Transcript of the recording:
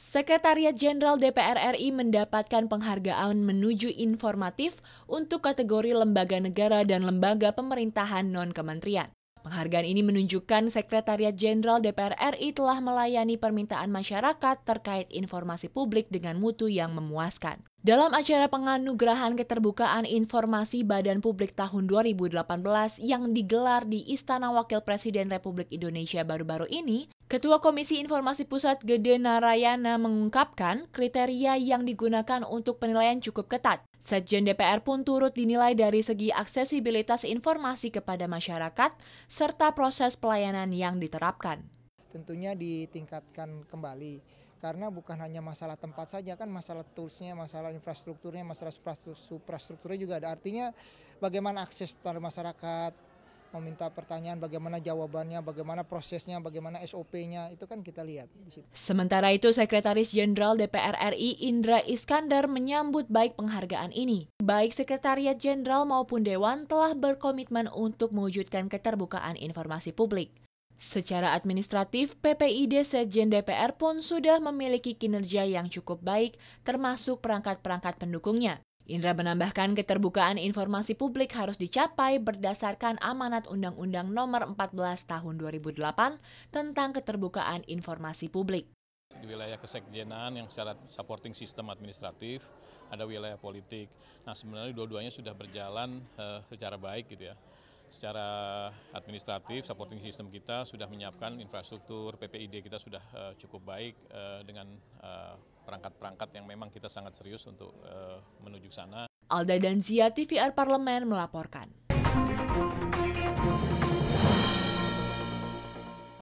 Sekretariat Jenderal DPR RI mendapatkan penghargaan menuju informatif untuk kategori lembaga negara dan lembaga pemerintahan non-kementerian. Penghargaan ini menunjukkan Sekretariat Jenderal DPR RI telah melayani permintaan masyarakat terkait informasi publik dengan mutu yang memuaskan. Dalam acara penganugerahan keterbukaan informasi Badan Publik tahun 2018 yang digelar di Istana Wakil Presiden Republik Indonesia baru-baru ini, Ketua Komisi Informasi Pusat Gede Narayana mengungkapkan kriteria yang digunakan untuk penilaian cukup ketat. Sekjen DPR pun turut dinilai dari segi aksesibilitas informasi kepada masyarakat serta proses pelayanan yang diterapkan. Tentunya ditingkatkan kembali karena bukan hanya masalah tempat saja kan masalah toolsnya, masalah infrastrukturnya, masalah suprastrukturnya juga ada. Artinya bagaimana akses terhadap masyarakat, meminta pertanyaan bagaimana jawabannya, bagaimana prosesnya, bagaimana SOP-nya, itu kan kita lihat di situ. Sementara itu, Sekretaris Jenderal DPR RI Indra Iskandar menyambut baik penghargaan ini. Baik Sekretariat Jenderal maupun Dewan telah berkomitmen untuk mewujudkan keterbukaan informasi publik. Secara administratif, PPID Sekjen DPR pun sudah memiliki kinerja yang cukup baik, termasuk perangkat-perangkat pendukungnya. Indra menambahkan keterbukaan informasi publik harus dicapai berdasarkan amanat Undang-Undang Nomor 14 Tahun 2008 tentang keterbukaan informasi publik. Di wilayah kesekjenan yang secara supporting sistem administratif, ada wilayah politik. Nah sebenarnya dua-duanya sudah berjalan uh, secara baik gitu ya secara administratif supporting system kita sudah menyiapkan infrastruktur PPID kita sudah uh, cukup baik uh, dengan eh, perangkat-perangkat uh, yang memang kita sangat serius untuk uh, menuju sana. Alda dan TVR Parlemen melaporkan.